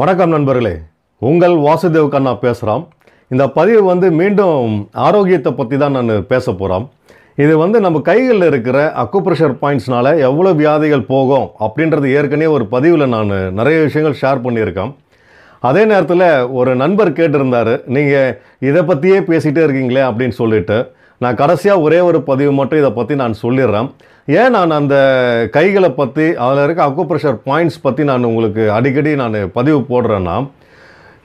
வணக்கம் நண்பர்களே உங்கள் வாசுதேவ் கண்ணா பேசுகிறோம் இந்த பதிவு வந்து மீண்டும் ஆரோக்கியத்தை பற்றி தான் நான் பேச போகிறோம் இது வந்து நம்ம கைகளில் இருக்கிற அக்குப்ரெஷர் பாயிண்ட்ஸ்னால் எவ்வளோ வியாதிகள் போகும் அப்படின்றது ஏற்கனவே ஒரு பதிவில் நான் நிறைய விஷயங்கள் ஷேர் பண்ணியிருக்கேன் அதே நேரத்தில் ஒரு நண்பர் கேட்டிருந்தார் நீங்கள் இதை பற்றியே பேசிகிட்டே இருக்கீங்களே அப்படின்னு சொல்லிட்டு நான் கடைசியாக ஒரே ஒரு பதிவு மட்டும் இதை பற்றி நான் சொல்லிடுறேன் ஏன் நான் அந்த கைகளை பற்றி அதில் இருக்க அக்குப்ரெஷர் பாயிண்ட்ஸ் பற்றி நான் உங்களுக்கு அடிக்கடி நான் பதிவு போடுறேன்னா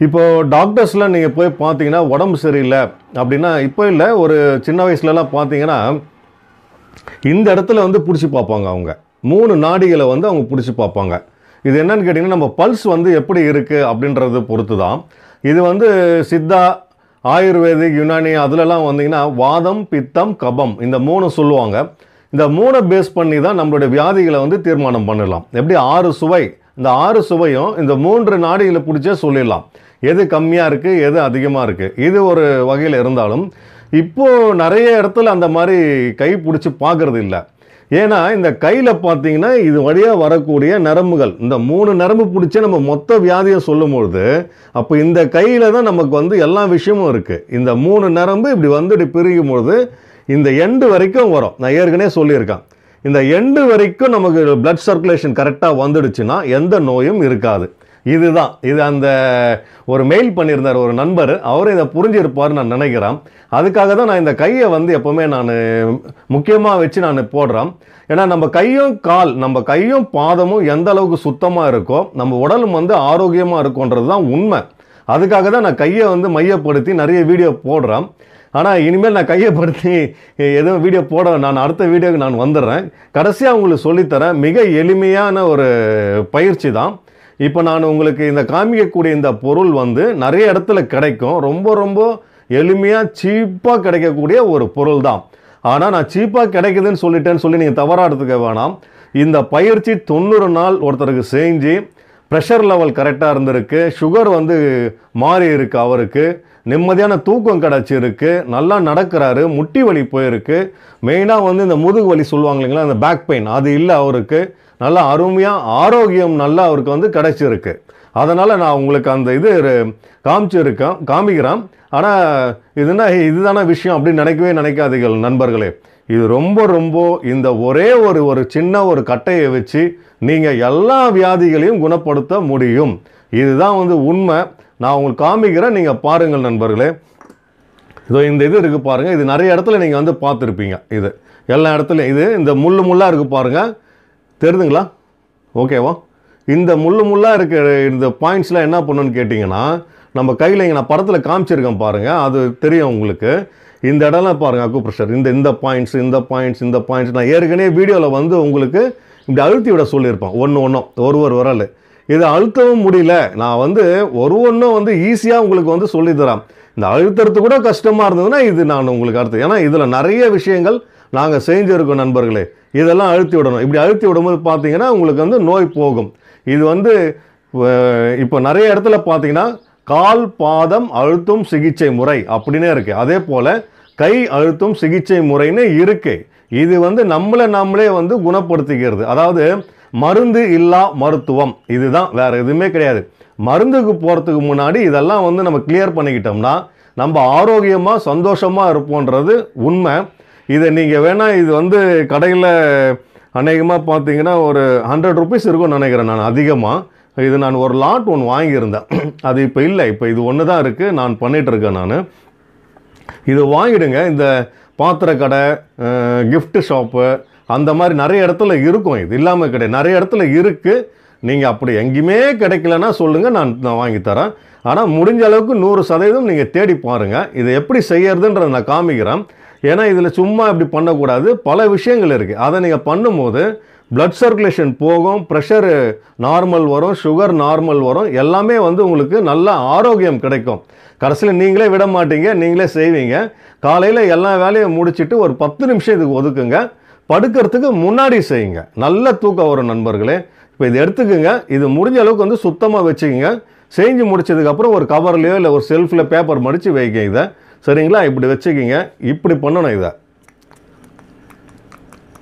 இப்போது டாக்டர்ஸில் நீங்கள் போய் பார்த்தீங்கன்னா உடம்பு சரியில்லை அப்படின்னா இப்போ இல்லை ஒரு சின்ன வயசுலலாம் பார்த்தீங்கன்னா இந்த இடத்துல வந்து பிடிச்சி பார்ப்பாங்க அவங்க மூணு நாடிகளை வந்து அவங்க பிடிச்சி பார்ப்பாங்க இது என்னன்னு கேட்டிங்கன்னா நம்ம பல்ஸ் வந்து எப்படி இருக்குது அப்படின்றத பொறுத்து தான் இது வந்து சித்தா ஆயுர்வேதிக் யுனானி அதுலலாம் வந்தீங்கன்னா வாதம் பித்தம் கபம் இந்த மூணு சொல்லுவாங்க இந்த மூணை பேஸ் பண்ணி தான் நம்மளுடைய வியாதிகளை வந்து தீர்மானம் பண்ணலாம் எப்படி ஆறு சுவை இந்த ஆறு சுவையும் இந்த மூன்று நாடுகளை பிடிச்சே சொல்லிடலாம் எது கம்மியாக இருக்குது எது அதிகமாக இருக்குது இது ஒரு வகையில் இருந்தாலும் இப்போது நிறைய இடத்துல அந்த மாதிரி கை பிடிச்சி பார்க்குறது இல்லை ஏன்னா இந்த கையில் பார்த்தீங்கன்னா இது வழியாக வரக்கூடிய நரம்புகள் இந்த மூணு நரம்பு பிடிச்சே நம்ம மொத்த வியாதியை சொல்லும்பொழுது அப்போ இந்த கையில் தான் நமக்கு வந்து எல்லா விஷயமும் இருக்குது இந்த மூணு நரம்பு இப்படி வந்து இப்படி பிரிக்கும் பொழுது இந்த எண்டு வரைக்கும் வரும் நான் ஏற்கனவே சொல்லியிருக்கேன் இந்த எண்டு வரைக்கும் நமக்கு பிளட் சர்க்குலேஷன் கரெக்டாக வந்துடுச்சுன்னா எந்த நோயும் இருக்காது இதுதான் இது அந்த ஒரு மெயில் பண்ணியிருந்தார் ஒரு நண்பர் அவரும் இதை புரிஞ்சிருப்பார்னு நான் நினைக்கிறேன் அதுக்காக தான் நான் இந்த கையை வந்து எப்போவுமே நான் முக்கியமாக வச்சு நான் போடுறேன் ஏன்னா நம்ம கையும் கால் நம்ம கையும் பாதமும் எந்த அளவுக்கு சுத்தமாக இருக்கோ நம்ம உடலும் வந்து ஆரோக்கியமாக இருக்கும்ன்றது தான் உண்மை அதுக்காக தான் நான் கையை வந்து மையப்படுத்தி நிறைய வீடியோ போடுறேன் ஆனால் இனிமேல் நான் கையைப்படுத்தி எதுவும் வீடியோ போட நான் அடுத்த வீடியோவுக்கு நான் வந்துடுறேன் கடைசியாக உங்களுக்கு சொல்லித்தரேன் மிக எளிமையான ஒரு பயிற்சி தான் இப்போ நான் உங்களுக்கு இந்த காமிக்கக்கூடிய இந்த பொருள் வந்து நிறைய இடத்துல கிடைக்கும் ரொம்ப ரொம்ப எளிமையாக சீப்பாக கிடைக்கக்கூடிய ஒரு பொருள் தான் ஆனால் நான் சீப்பாக கிடைக்குதுன்னு சொல்லிட்டேன்னு சொல்லி நீங்கள் தவறாக எடுத்துக்க வேணாம் இந்த பயிற்சி தொண்ணூறு நாள் ஒருத்தருக்கு செஞ்சு ப்ரெஷர் லெவல் கரெக்டாக இருந்திருக்கு சுகர் வந்து மாறி இருக்கு அவருக்கு நிம்மதியான தூக்கம் கிடச்சிருக்கு நல்லா நடக்கிறாரு முட்டி வலி போயிருக்கு மெயினாக வந்து இந்த முதுகு வலி சொல்லுவாங்க இல்லைங்களா அந்த பேக் பெயின் அது இல்லை அவருக்கு நல்லா அருமையாக ஆரோக்கியம் நல்லா அவருக்கு வந்து கிடச்சிருக்கு அதனால் நான் உங்களுக்கு அந்த இது காமிச்சிருக்கேன் காமிக்கிறேன் ஆனால் இதுனா இதுதானே விஷயம் அப்படின்னு நினைக்கவே நினைக்காதீர்கள் நண்பர்களே இது ரொம்ப ரொம்ப இந்த ஒரே ஒரு ஒரு சின்ன ஒரு கட்டையை வச்சு நீங்கள் எல்லா வியாதிகளையும் குணப்படுத்த முடியும் இதுதான் வந்து உண்மை நான் உங்களுக்கு காமிக்கிறேன் நீங்கள் பாருங்கள் நண்பர்களே இதோ இந்த இது இருக்குது பாருங்கள் இது நிறைய இடத்துல நீங்கள் வந்து பார்த்துருப்பீங்க இது எல்லா இடத்துலையும் இது இந்த முள் முள்ளாக இருக்குது பாருங்கள் தெரிதுங்களா ஓகேவா இந்த முள்ளு முள்ளாக இருக்கிற இந்த பாயிண்ட்ஸ்லாம் என்ன பண்ணுன்னு கேட்டிங்கன்னா நம்ம கையில் இங்கே நான் படத்தில் காமிச்சிருக்கேன் பாருங்கள் அது தெரியும் உங்களுக்கு இந்த இடம்லாம் பாருங்கள் அக்குப்ரெஷர் இந்த இந்த பாயிண்ட்ஸ் இந்த பாயிண்ட்ஸ் இந்த பாயிண்ட்ஸ் நான் ஏற்கனவே வீடியோவில் வந்து உங்களுக்கு இப்படி அழுத்தி விட சொல்லியிருப்பேன் ஒன்று ஒன்றும் ஒரு ஒரு விரல் இதை அழுத்தவும் முடியல நான் வந்து ஒரு ஒன்றும் வந்து ஈஸியாக உங்களுக்கு வந்து சொல்லித்தரேன் இந்த அழுத்துறது கூட கஷ்டமாக இருந்ததுன்னா இது நான் உங்களுக்கு அர்த்தம் ஏன்னா இதில் நிறைய விஷயங்கள் நாங்கள் செஞ்சுருக்கோம் நண்பர்களே இதெல்லாம் அழுத்தி விடணும் இப்படி அழுத்தி விடும்போது பார்த்தீங்கன்னா உங்களுக்கு வந்து நோய் போகும் இது வந்து இப்போ நிறைய இடத்துல பார்த்தீங்கன்னா கால் பாதம் அழுத்தும் சிகிச்சை முறை அப்படின்னே இருக்குது அதே போல் கை அழுத்தும் சிகிச்சை முறைன்னு இருக்குது இது வந்து நம்மளை நம்மளே வந்து குணப்படுத்திக்கிறது அதாவது மருந்து இல்லா மருத்துவம் இதுதான் வேறு எதுவுமே கிடையாது மருந்துக்கு போகிறதுக்கு முன்னாடி இதெல்லாம் வந்து நம்ம கிளியர் பண்ணிக்கிட்டோம்னா நம்ம ஆரோக்கியமாக சந்தோஷமாக இருப்போன்றது உண்மை இதை நீங்கள் வேணால் இது வந்து கடையில் அநேகமாக பார்த்தீங்கன்னா ஒரு ஹண்ட்ரட் ருபீஸ் இருக்கும்னு நினைக்கிறேன் நான் அதிகமாக இது நான் ஒரு லாட் ஒன்று வாங்கியிருந்தேன் அது இப்போ இல்லை இப்போ இது ஒன்று தான் இருக்குது நான் பண்ணிகிட்ருக்கேன் நான் இது வாங்கிடுங்க இந்த பாத்திர கடை கிஃப்ட்டு ஷாப்பு அந்த மாதிரி நிறைய இடத்துல இருக்கும் இது இல்லாமல் கிடையாது நிறைய இடத்துல இருக்குது நீங்கள் அப்படி எங்கேயுமே கிடைக்கலன்னா சொல்லுங்கள் நான் நான் வாங்கி தரேன் ஆனால் முடிஞ்ச அளவுக்கு நூறு சதவீதம் நீங்கள் தேடி பாருங்கள் இதை எப்படி செய்யறதுன்றத நான் காமிக்கிறேன் ஏன்னா இதில் சும்மா இப்படி பண்ணக்கூடாது பல விஷயங்கள் இருக்குது அதை நீங்கள் பண்ணும்போது பிளட் சர்க்குலேஷன் போகும் ப்ரெஷரு நார்மல் வரும் சுகர் நார்மல் வரும் எல்லாமே வந்து உங்களுக்கு நல்ல ஆரோக்கியம் கிடைக்கும் கடைசியில் நீங்களே விட மாட்டீங்க நீங்களே செய்வீங்க காலையில் எல்லா வேலையும் முடிச்சுட்டு ஒரு பத்து நிமிஷம் இதுக்கு ஒதுக்குங்க படுக்கிறதுக்கு முன்னாடி செய்யுங்க நல்ல தூக்கம் வரும் நண்பர்களே இப்போ இதை எடுத்துக்கோங்க இது முடிஞ்ச அளவுக்கு வந்து சுத்தமாக வச்சுக்கோங்க செஞ்சு முடிச்சதுக்கப்புறம் ஒரு கவர்லையோ இல்லை ஒரு செல்ஃபில் பேப்பர் மடித்து வைக்க இதை சரிங்களா இப்படி வச்சுக்கிங்க இப்படி பண்ணணும் இதை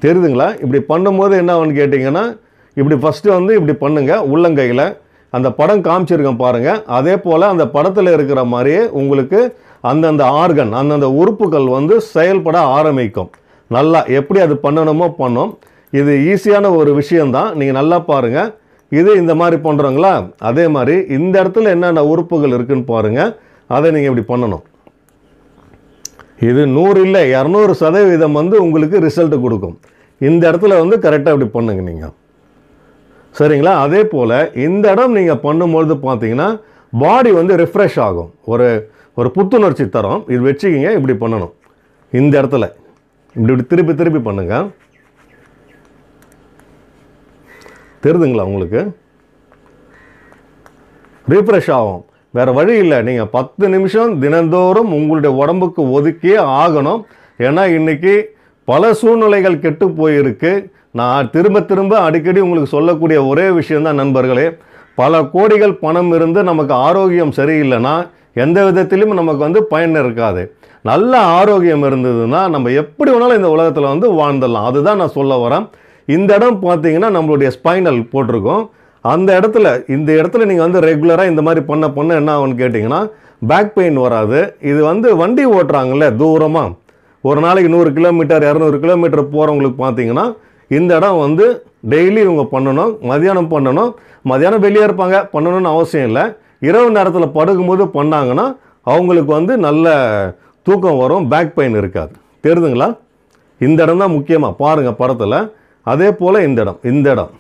தெரியுதுங்களா இப்படி பண்ணும்போது ஆகுன்னு கேட்டிங்கன்னா இப்படி ஃபஸ்ட்டு வந்து இப்படி பண்ணுங்கள் உள்ளங்கையில் அந்த படம் காமிச்சிருக்கேன் பாருங்கள் அதே போல் அந்த படத்தில் இருக்கிற மாதிரியே உங்களுக்கு அந்தந்த ஆர்கன் அந்தந்த உறுப்புகள் வந்து செயல்பட ஆரம்பிக்கும் நல்லா எப்படி அது பண்ணணுமோ பண்ணோம் இது ஈஸியான ஒரு விஷயந்தான் நீங்கள் நல்லா பாருங்கள் இது இந்த மாதிரி பண்ணுறோங்களா அதே மாதிரி இந்த இடத்துல என்னென்ன உறுப்புகள் இருக்குதுன்னு பாருங்கள் அதை நீங்கள் இப்படி பண்ணணும் இது நூறு இல்லை இரநூறு சதவீதம் வந்து உங்களுக்கு ரிசல்ட் கொடுக்கும் இந்த இடத்துல வந்து கரெக்டாக இப்படி பண்ணுங்க நீங்கள் சரிங்களா அதே போல் இந்த இடம் நீங்கள் பண்ணும்பொழுது பார்த்தீங்கன்னா பாடி வந்து ரிஃப்ரெஷ் ஆகும் ஒரு ஒரு புத்துணர்ச்சி தரும் இது வச்சுக்கிங்க இப்படி பண்ணணும் இந்த இடத்துல இப்படி இப்படி திருப்பி திருப்பி பண்ணுங்கள் தெரிதுங்களா உங்களுக்கு ரீஃப்ரெஷ் ஆகும் வேறு வழி இல்லை நீங்கள் பத்து நிமிஷம் தினந்தோறும் உங்களுடைய உடம்புக்கு ஒதுக்கியே ஆகணும் ஏன்னா இன்றைக்கி பல சூழ்நிலைகள் கெட்டு போயிருக்கு நான் திரும்ப திரும்ப அடிக்கடி உங்களுக்கு சொல்லக்கூடிய ஒரே விஷயந்தான் நண்பர்களே பல கோடிகள் பணம் இருந்து நமக்கு ஆரோக்கியம் சரியில்லைன்னா எந்த விதத்திலும் நமக்கு வந்து பயன் இருக்காது நல்ல ஆரோக்கியம் இருந்ததுன்னா நம்ம எப்படி வேணாலும் இந்த உலகத்தில் வந்து வாழ்ந்துடலாம் அதுதான் நான் சொல்ல வரேன் இந்த இடம் பார்த்தீங்கன்னா நம்மளுடைய ஸ்பைனல் போட்டிருக்கோம் அந்த இடத்துல இந்த இடத்துல நீங்கள் வந்து ரெகுலராக இந்த மாதிரி பண்ண பண்ண என்ன ஆகும்னு கேட்டிங்கன்னா பேக் பெயின் வராது இது வந்து வண்டி ஓட்டுறாங்கல்ல தூரமாக ஒரு நாளைக்கு நூறு கிலோமீட்டர் இரநூறு கிலோமீட்டர் போகிறவங்களுக்கு பார்த்தீங்கன்னா இந்த இடம் வந்து டெய்லி இவங்க பண்ணணும் மதியானம் பண்ணணும் மதியானம் வெளியே இருப்பாங்க பண்ணணும்னு அவசியம் இல்லை இரவு நேரத்தில் படுக்கும்போது பண்ணாங்கன்னா அவங்களுக்கு வந்து நல்ல தூக்கம் வரும் பேக் பெயின் இருக்காது தெரியுதுங்களா இந்த இடம் தான் முக்கியமாக பாருங்கள் படத்தில் அதே போல் இந்த இடம் இந்த இடம்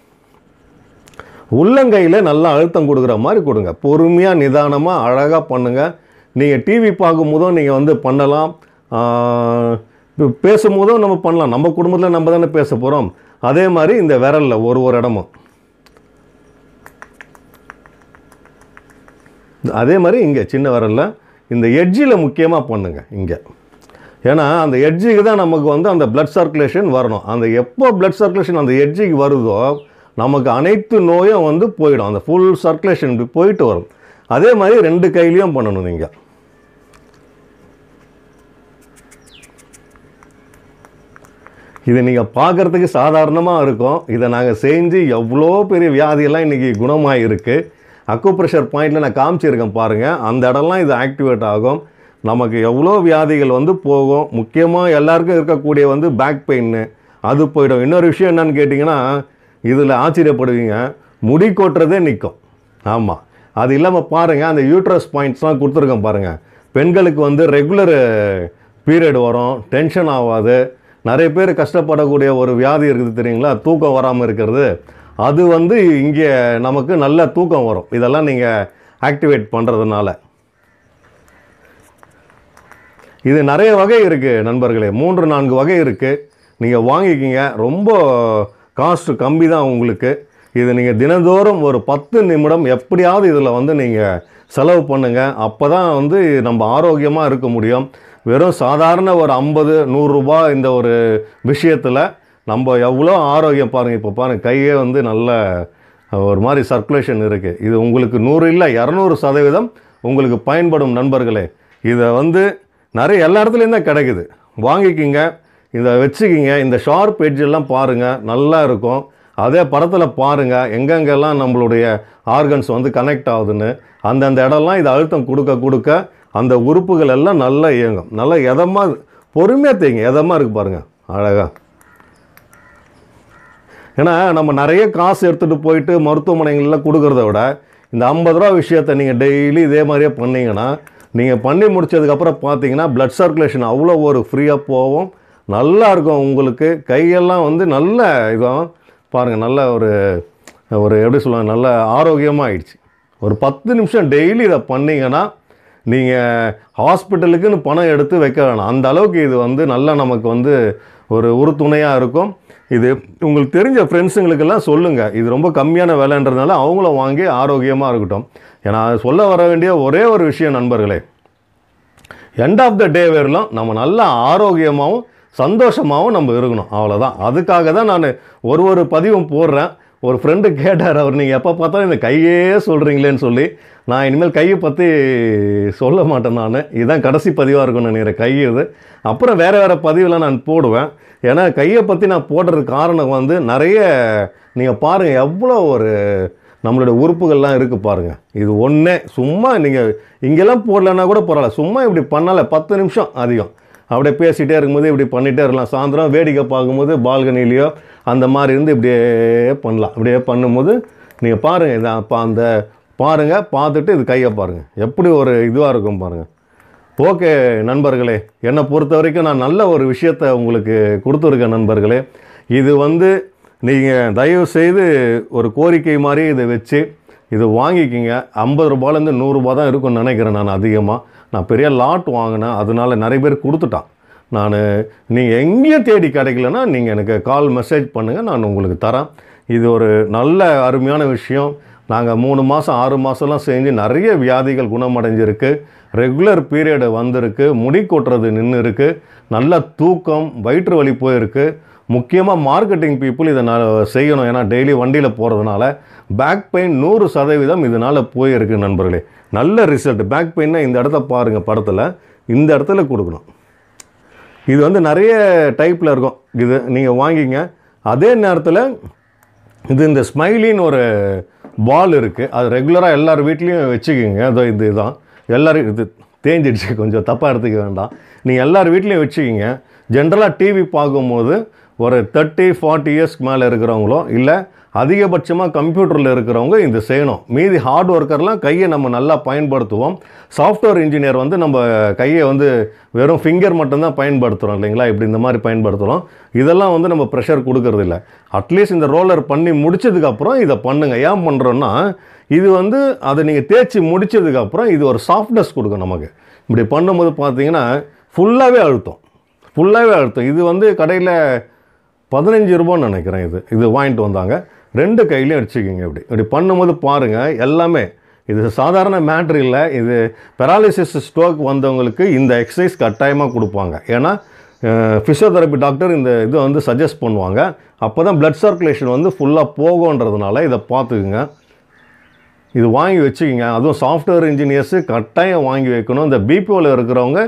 உள்ளங்கையில் நல்லா அழுத்தம் கொடுக்குற மாதிரி கொடுங்க பொறுமையாக நிதானமாக அழகாக பண்ணுங்கள் நீங்கள் டிவி பார்க்கும்போதும் நீங்கள் வந்து பண்ணலாம் பேசும்போதும் நம்ம பண்ணலாம் நம்ம குடும்பத்தில் நம்ம தானே பேச போகிறோம் அதே மாதிரி இந்த விரலில் ஒரு ஒரு இடமும் அதே மாதிரி இங்கே சின்ன வரலில் இந்த எட்ஜில் முக்கியமாக பண்ணுங்கள் இங்கே ஏன்னா அந்த எட்ஜிக்கு தான் நமக்கு வந்து அந்த பிளட் சர்க்குலேஷன் வரணும் அந்த எப்போ பிளட் சர்க்குலேஷன் அந்த எட்ஜிக்கு வருதோ நமக்கு அனைத்து நோயும் வந்து போயிடும் அந்த ஃபுல் சர்க்குலேஷன் இப்படி போயிட்டு வரும் அதே மாதிரி ரெண்டு கையிலையும் பண்ணணும் நீங்கள் இது நீங்கள் பார்க்குறதுக்கு சாதாரணமாக இருக்கும் இதை நாங்கள் செஞ்சு எவ்வளோ பெரிய வியாதியெல்லாம் இன்றைக்கி குணமாக இருக்குது அக்குப்ரெஷர் பாயிண்டில் நான் காமிச்சிருக்கேன் பாருங்கள் அந்த இடம்லாம் இது ஆக்டிவேட் ஆகும் நமக்கு எவ்வளோ வியாதிகள் வந்து போகும் முக்கியமாக எல்லாருக்கும் இருக்கக்கூடிய வந்து பேக் பெயின்னு அது போயிடும் இன்னொரு விஷயம் என்னன்னு கேட்டிங்கன்னா இதில் ஆச்சரியப்படுவீங்க முடி கொட்டுறதே நிற்கும் ஆமாம் அது இல்லாமல் பாருங்கள் அந்த யூட்ரஸ் பாயிண்ட்ஸ்லாம் கொடுத்துருக்கேன் பாருங்கள் பெண்களுக்கு வந்து ரெகுலர் பீரியட் வரும் டென்ஷன் ஆகாது நிறைய பேர் கஷ்டப்படக்கூடிய ஒரு வியாதி இருக்குது தெரியுங்களா தூக்கம் வராமல் இருக்கிறது அது வந்து இங்கே நமக்கு நல்ல தூக்கம் வரும் இதெல்லாம் நீங்கள் ஆக்டிவேட் பண்ணுறதுனால இது நிறைய வகை இருக்குது நண்பர்களே மூன்று நான்கு வகை இருக்குது நீங்கள் வாங்கிக்கிங்க ரொம்ப காஸ்ட்டு கம்மி தான் உங்களுக்கு இது நீங்கள் தினந்தோறும் ஒரு பத்து நிமிடம் எப்படியாவது இதில் வந்து நீங்கள் செலவு பண்ணுங்கள் அப்போ தான் வந்து நம்ம ஆரோக்கியமாக இருக்க முடியும் வெறும் சாதாரண ஒரு ஐம்பது நூறுரூபா இந்த ஒரு விஷயத்தில் நம்ம எவ்வளோ ஆரோக்கியம் பாருங்கள் இப்போ பாருங்கள் கையே வந்து நல்ல ஒரு மாதிரி சர்க்குலேஷன் இருக்குது இது உங்களுக்கு நூறு இல்லை இரநூறு சதவீதம் உங்களுக்கு பயன்படும் நண்பர்களே இதை வந்து நிறைய எல்லா இடத்துலையும் தான் கிடைக்குது வாங்கிக்கிங்க இதை வச்சுக்கிங்க இந்த ஷார்ப் எட்ஜெல்லாம் பாருங்கள் நல்லா இருக்கும் அதே படத்தில் பாருங்கள் எங்கெங்கெல்லாம் நம்மளுடைய ஆர்கன்ஸ் வந்து கனெக்ட் ஆகுதுன்னு அந்தந்த இடம்லாம் இதை அழுத்தம் கொடுக்க கொடுக்க அந்த உறுப்புகள் எல்லாம் நல்லா இயங்கும் நல்லா எதமாக பொறுமையாக தேங்க எதமாக இருக்குது பாருங்கள் அழகாக ஏன்னா நம்ம நிறைய காசு எடுத்துகிட்டு போயிட்டு மருத்துவமனைகளில் கொடுக்குறத விட இந்த ஐம்பது ரூபா விஷயத்த நீங்கள் டெய்லி இதே மாதிரியே பண்ணிங்கன்னா நீங்கள் பண்ணி முடித்ததுக்கப்புறம் பார்த்தீங்கன்னா ப்ளட் சர்க்குலேஷன் அவ்வளோ ஒரு ஃப்ரீயாக போகும் நல்லா இருக்கும் உங்களுக்கு கையெல்லாம் வந்து நல்ல இதுவும் பாருங்கள் நல்ல ஒரு ஒரு எப்படி சொல்லுவாங்க நல்ல ஆரோக்கியமாக ஆயிடுச்சு ஒரு பத்து நிமிஷம் டெய்லி இதை பண்ணிங்கன்னா நீங்கள் ஹாஸ்பிட்டலுக்குன்னு பணம் எடுத்து வைக்க வேணாம் அந்த அளவுக்கு இது வந்து நல்லா நமக்கு வந்து ஒரு உறுதுணையாக இருக்கும் இது உங்களுக்கு தெரிஞ்ச ஃப்ரெண்ட்ஸுங்களுக்கெல்லாம் சொல்லுங்கள் இது ரொம்ப கம்மியான விலைன்றதுனால அவங்களும் வாங்கி ஆரோக்கியமாக இருக்கட்டும் ஏன்னா சொல்ல வர வேண்டிய ஒரே ஒரு விஷயம் நண்பர்களே எண்ட் ஆஃப் த டே வரலாம் நம்ம நல்லா ஆரோக்கியமாகவும் சந்தோஷமாகவும் நம்ம இருக்கணும் அவ்வளோதான் அதுக்காக தான் நான் ஒரு ஒரு பதிவும் போடுறேன் ஒரு ஃப்ரெண்டு கேட்டார் அவர் நீங்கள் எப்போ பார்த்தாலும் இந்த கையே சொல்கிறீங்களேன்னு சொல்லி நான் இனிமேல் கையை பற்றி சொல்ல மாட்டேன் நான் இதுதான் கடைசி பதிவாக இருக்கும்னு நினைக்கிற கை இது அப்புறம் வேறு வேறு பதிவில் நான் போடுவேன் ஏன்னா கையை பற்றி நான் போடுற காரணம் வந்து நிறைய நீங்கள் பாருங்கள் எவ்வளோ ஒரு நம்மளுடைய உறுப்புகள்லாம் இருக்குது பாருங்கள் இது ஒன்றே சும்மா நீங்கள் இங்கெல்லாம் போடலன்னா கூட பரவாயில்ல சும்மா இப்படி பண்ணலை பத்து நிமிஷம் அதிகம் அப்படியே பேசிகிட்டே இருக்கும்போது இப்படி பண்ணிகிட்டே இருக்கலாம் சாயந்தரம் வேடிக்கை பார்க்கும்போது பால்கனிலேயோ அந்த மாதிரி இருந்து இப்படியே பண்ணலாம் இப்படியே பண்ணும்போது நீங்கள் பாருங்கள் இதான் அப்போ அந்த பாருங்கள் பார்த்துட்டு இது கையை பாருங்கள் எப்படி ஒரு இதுவாக இருக்கும் பாருங்கள் ஓகே நண்பர்களே என்னை பொறுத்த வரைக்கும் நான் நல்ல ஒரு விஷயத்தை உங்களுக்கு கொடுத்துருக்கேன் நண்பர்களே இது வந்து நீங்கள் தயவு செய்து ஒரு கோரிக்கை மாதிரி இதை வச்சு இது வாங்கிக்கிங்க ஐம்பது ரூபாயிலேருந்து நூறுரூபா தான் இருக்கும்னு நினைக்கிறேன் நான் அதிகமாக நான் பெரிய லாட் வாங்கினேன் அதனால் நிறைய பேர் கொடுத்துட்டான் நான் நீங்கள் எங்கேயும் தேடி கிடைக்கலன்னா நீங்கள் எனக்கு கால் மெசேஜ் பண்ணுங்கள் நான் உங்களுக்கு தரேன் இது ஒரு நல்ல அருமையான விஷயம் நாங்கள் மூணு மாதம் ஆறு மாதம்லாம் செஞ்சு நிறைய வியாதிகள் குணமடைஞ்சிருக்கு ரெகுலர் பீரியடு வந்திருக்கு முடி கொட்டுறது நின்று இருக்குது நல்ல தூக்கம் வயிற்று வலி போயிருக்கு முக்கியமாக மார்க்கெட்டிங் பீப்புள் இதை நான் செய்யணும் ஏன்னா டெய்லி வண்டியில் போகிறதுனால பேக் பெயின் நூறு சதவீதம் இதனால் போயிருக்கு நண்பர்களே நல்ல ரிசல்ட் பேக் பெயின்னா இந்த இடத்த பாருங்கள் படத்தில் இந்த இடத்துல கொடுக்கணும் இது வந்து நிறைய டைப்பில் இருக்கும் இது நீங்கள் வாங்கிங்க அதே நேரத்தில் இது இந்த ஸ்மைலின்னு ஒரு பால் இருக்குது அது ரெகுலராக எல்லார் வீட்லேயும் வச்சுக்கோங்க அதோ இது இதுதான் எல்லோரும் இது தேஞ்சிடுச்சு கொஞ்சம் தப்பாக எடுத்துக்க வேண்டாம் நீங்கள் எல்லார் வீட்லேயும் வச்சுக்கிங்க ஜென்ரலாக டிவி பார்க்கும்போது ஒரு தேர்ட்டி ஃபார்ட்டி இயர்ஸ்க்கு மேலே இருக்கிறவங்களோ இல்லை அதிகபட்சமாக கம்ப்யூட்டரில் இருக்கிறவங்க இது செய்யணும் மீதி ஹார்ட் ஒர்க்கர்லாம் கையை நம்ம நல்லா பயன்படுத்துவோம் சாஃப்ட்வேர் இன்ஜினியர் வந்து நம்ம கையை வந்து வெறும் ஃபிங்கர் மட்டும்தான் பயன்படுத்துகிறோம் இல்லைங்களா இப்படி இந்த மாதிரி பயன்படுத்துகிறோம் இதெல்லாம் வந்து நம்ம ப்ரெஷர் கொடுக்கறதில்ல அட்லீஸ்ட் இந்த ரோலர் பண்ணி முடித்ததுக்கப்புறம் இதை பண்ணுங்கள் ஏன் பண்ணுறோன்னா இது வந்து அதை நீங்கள் தேய்ச்சி முடித்ததுக்கப்புறம் இது ஒரு சாஃப்ட்னஸ் கொடுக்கும் நமக்கு இப்படி பண்ணும்போது பார்த்தீங்கன்னா ஃபுல்லாகவே அழுத்தம் ஃபுல்லாகவே அழுத்தம் இது வந்து கடையில் பதினஞ்சு ரூபான்னு நினைக்கிறேன் இது இது வாங்கிட்டு வந்தாங்க ரெண்டு கையிலையும் அடிச்சுக்கிங்க இப்படி இப்படி பண்ணும்போது பாருங்கள் எல்லாமே இது சாதாரண மேட்ரு இல்லை இது பெராலிசிஸ் ஸ்ட்ரோக் வந்தவங்களுக்கு இந்த எக்ஸசைஸ் கட்டாயமாக கொடுப்பாங்க ஏன்னா ஃபிசியோதெரப்பி டாக்டர் இந்த இது வந்து சஜஸ்ட் பண்ணுவாங்க அப்போ தான் பிளட் சர்க்குலேஷன் வந்து ஃபுல்லாக போகுன்றதுனால இதை பார்த்துக்குங்க இது வாங்கி வச்சுக்கோங்க அதுவும் சாஃப்ட்வேர் இன்ஜினியர்ஸு கட்டாயம் வாங்கி வைக்கணும் இந்த பிபிஓவில் இருக்கிறவங்க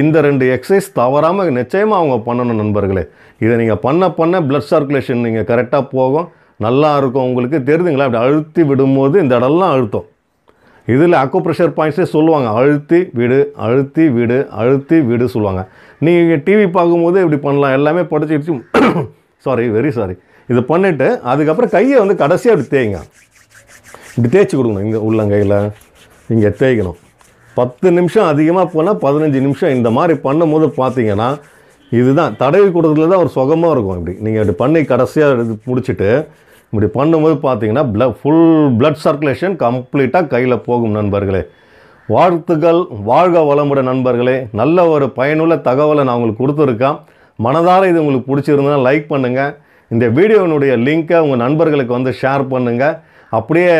இந்த ரெண்டு எக்ஸசைஸ் தவறாமல் நிச்சயமாக அவங்க பண்ணணும் நண்பர்களே இதை நீங்கள் பண்ண பண்ண பிளட் சர்க்குலேஷன் நீங்கள் கரெக்டாக போகும் நல்லா இருக்கும் உங்களுக்கு தெரிதுங்களா அப்படி அழுத்தி விடும்போது இந்த இடம்லாம் அழுத்தம் இதில் அக்கோ ப்ரெஷர் பாயிண்ட்ஸே சொல்லுவாங்க அழுத்தி விடு அழுத்தி விடு அழுத்தி விடு சொல்லுவாங்க நீங்கள் டிவி பார்க்கும்போது இப்படி பண்ணலாம் எல்லாமே படிச்சு சாரி வெரி சாரி இது பண்ணிவிட்டு அதுக்கப்புறம் கையை வந்து கடைசியாக இப்படி தேய்ங்க இப்படி தேய்ச்சி கொடுக்கணும் இங்கே உள்ளங்கையில் இங்கே தேய்க்கணும் பத்து நிமிஷம் அதிகமாக போனால் பதினஞ்சு நிமிஷம் இந்த மாதிரி பண்ணும்போது பார்த்தீங்கன்னா இதுதான் தடவி கொடுக்குறதுல தான் ஒரு சுகமாக இருக்கும் இப்படி நீங்கள் இப்படி பண்ணி கடைசியாக முடிச்சுட்டு இப்படி பண்ணும்போது பார்த்தீங்கன்னா ப்ள ஃபுல் பிளட் சர்க்குலேஷன் கம்ப்ளீட்டாக கையில் போகும் நண்பர்களே வாழ்த்துக்கள் வாழ்க வளமுட நண்பர்களே நல்ல ஒரு பயனுள்ள தகவலை நான் உங்களுக்கு கொடுத்துருக்கேன் மனதார இது உங்களுக்கு பிடிச்சிருந்ததுன்னா லைக் பண்ணுங்கள் இந்த வீடியோனுடைய லிங்க்கை உங்கள் நண்பர்களுக்கு வந்து ஷேர் பண்ணுங்கள் அப்படியே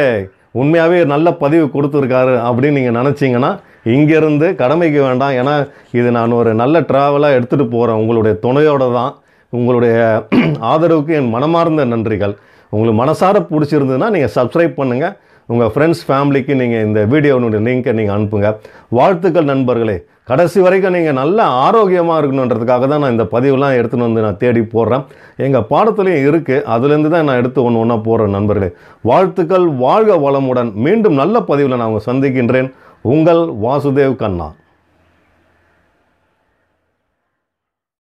உண்மையாகவே நல்ல பதிவு கொடுத்துருக்காரு அப்படின்னு நீங்கள் நினச்சிங்கன்னா இங்கேருந்து கடமைக்கு வேண்டாம் ஏன்னா இது நான் ஒரு நல்ல ட்ராவலாக எடுத்துகிட்டு போகிறேன் உங்களுடைய துணையோடு தான் உங்களுடைய ஆதரவுக்கு என் மனமார்ந்த நன்றிகள் உங்களுக்கு மனசார பிடிச்சிருந்ததுன்னா நீங்கள் சப்ஸ்கிரைப் பண்ணுங்கள் உங்கள் ஃப்ரெண்ட்ஸ் ஃபேமிலிக்கு நீங்கள் இந்த வீடியோனுடைய லிங்க்கை நீங்கள் அனுப்புங்க வாழ்த்துக்கள் நண்பர்களே கடைசி வரைக்கும் நீங்கள் நல்ல ஆரோக்கியமாக இருக்கணுன்றதுக்காக தான் நான் இந்த பதிவுலாம் எடுத்துன்னு வந்து நான் தேடி போடுறேன் எங்கள் பாடத்துலேயும் இருக்குது அதுலேருந்து தான் நான் எடுத்து ஒன்று ஒன்றா போடுறேன் நண்பர்களே வாழ்த்துக்கள் வாழ்க வளமுடன் மீண்டும் நல்ல பதிவில் நான் உங்கள் சந்திக்கின்றேன் உங்கள் வாசுதேவ் கண்ணா